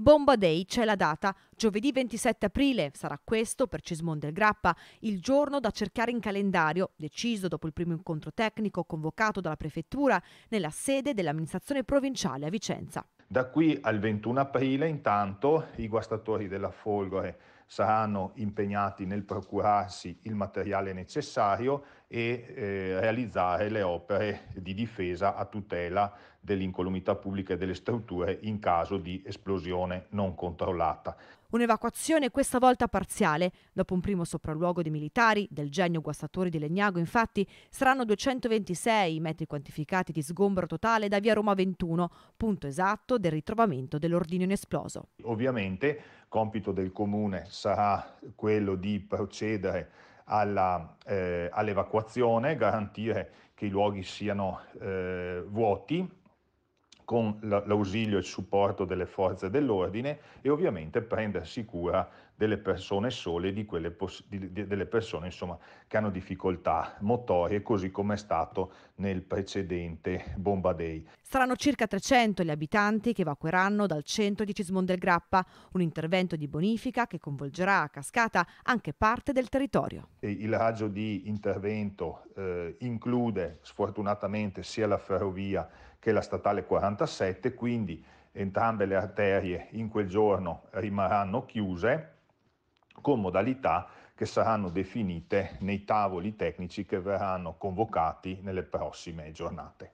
Bomba Day c'è la data, giovedì 27 aprile sarà questo per Cismonde del Grappa, il giorno da cercare in calendario, deciso dopo il primo incontro tecnico convocato dalla prefettura nella sede dell'amministrazione provinciale a Vicenza. Da qui al 21 aprile intanto i guastatori della Folgore saranno impegnati nel procurarsi il materiale necessario e eh, realizzare le opere di difesa a tutela dell'incolumità pubblica e delle strutture in caso di esplosione non controllata. Un'evacuazione questa volta parziale. Dopo un primo sopralluogo dei militari, del genio guastatori di Legnago infatti, saranno 226 i metri quantificati di sgombro totale da via Roma 21, punto esatto del ritrovamento dell'ordine inesploso. Ovviamente compito del comune sarà quello di procedere alla, eh, all'evacuazione, garantire che i luoghi siano eh, vuoti con l'ausilio e il supporto delle forze dell'ordine e ovviamente prendersi cura delle persone sole, di quelle pos- di, di, delle persone insomma, che hanno difficoltà motorie, così come è stato nel precedente Bomba Saranno circa 300 gli abitanti che evacueranno dal centro di Cismon del Grappa, un intervento di bonifica che coinvolgerà a cascata anche parte del territorio. E il raggio di intervento eh, include sfortunatamente sia la ferrovia che la statale 47, quindi entrambe le arterie in quel giorno rimarranno chiuse con modalità che saranno definite nei tavoli tecnici che verranno convocati nelle prossime giornate.